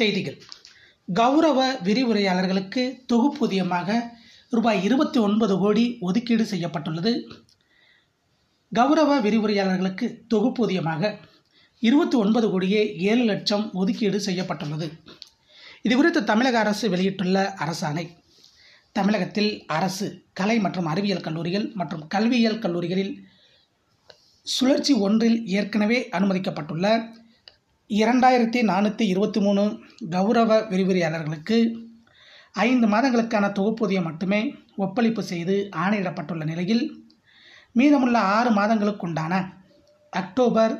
செய்திகள் கௌரவ விரிவுரையாளர்களுக்கு தொகுப்பூதியமாக ரூபாய் இருபத்தி ஒன்பது கோடி ஒதுக்கீடு செய்யப்பட்டுள்ளது கௌரவ விரிவுரையாளர்களுக்கு தொகுப்பூதியமாக இருபத்தி ஒன்பது கோடியே ஏழு லட்சம் ஒதுக்கீடு செய்யப்பட்டுள்ளது இதுகுறித்து தமிழக அரசு வெளியிட்டுள்ள அரசாணை தமிழகத்தில் அரசு கலை மற்றும் அறிவியல் கல்லூரிகள் மற்றும் கல்வியியல் கல்லூரிகளில் சுழற்சி ஒன்றில் ஏற்கனவே அனுமதிக்கப்பட்டுள்ள இரண்டாயிரத்தி நானூற்றி இருபத்தி மூணு கௌரவ விரிவுரையாளர்களுக்கு ஐந்து மாதங்களுக்கான தொகுப்பூதியம் மட்டுமே ஒப்பளிப்பு செய்து ஆணையிடப்பட்டுள்ள நிலையில் மீதமுள்ள ஆறு மாதங்களுக்குண்டான அக்டோபர்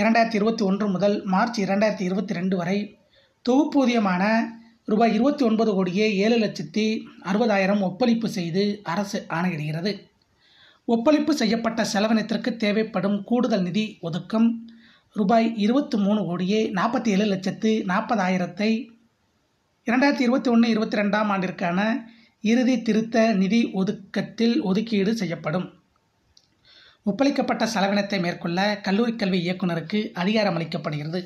இரண்டாயிரத்தி இருபத்தி ஒன்று முதல் மார்ச் இரண்டாயிரத்தி இருபத்தி ரெண்டு வரை தொகுப்பூதியமான ரூபாய் இருபத்தி ஒன்பது கோடியே ஏழு லட்சத்தி அறுபதாயிரம் ஒப்பளிப்பு செய்து அரசு ஆணையிடுகிறது ஒப்பளிப்பு செய்யப்பட்ட செலவினத்திற்கு தேவைப்படும் கூடுதல் நிதி ஒதுக்கம் ரூபாய் இருபத்தி மூணு கோடியே நாற்பத்தி ஏழு லட்சத்து நாற்பதாயிரத்தை இரண்டாயிரத்தி இருபத்தி ஒன்று இருபத்தி ரெண்டாம் ஆண்டிற்கான இறுதி திருத்த நிதி ஒதுக்கத்தில் ஒதுக்கீடு செய்யப்படும் ஒப்பளிக்கப்பட்ட செலவினத்தை மேற்கொள்ள கல்லூரி கல்வி இயக்குநருக்கு அதிகாரம் அளிக்கப்படுகிறது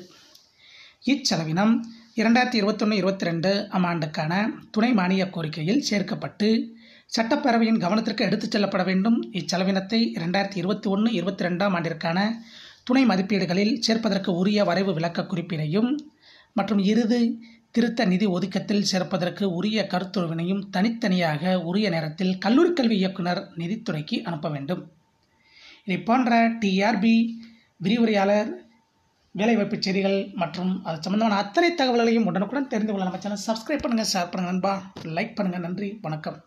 இச்செலவினம் இரண்டாயிரத்தி இருபத்தொன்று இருபத்தி ரெண்டு ஆம் ஆண்டுக்கான துணை மானிய கோரிக்கையில் சேர்க்கப்பட்டு சட்டப்பேரவையின் கவனத்திற்கு எடுத்துச் செல்லப்பட வேண்டும் இச்செலவினத்தை இரண்டாயிரத்தி இருபத்தி ஒன்று இருபத்தி ரெண்டாம் ஆண்டிற்கான துணை மதிப்பீடுகளில் சேர்ப்பதற்கு உரிய வரைவு விளக்க குறிப்பினையும் மற்றும் இறுதி திருத்த நிதி ஒதுக்கத்தில் சேர்ப்பதற்கு உரிய கருத்துருவினையும் தனித்தனியாக உரிய நேரத்தில் கல்லூரி கல்வி இயக்குனர் நிதித்துறைக்கு அனுப்ப வேண்டும் இதை போன்ற டிஆர்பி விரிவுரையாளர் வேலைவாய்ப்பு செய்திகள் மற்றும் அது சம்பந்தமான அத்தனை தகவல்களையும் உடனுக்குடன் தெரிந்து கொள்ள நம்ம சேனல் சப்ஸ்கிரைப் பண்ணுங்கள் ஷேர் பண்ணுங்கள் நண்பா லைக் பண்ணுங்கள் நன்றி வணக்கம்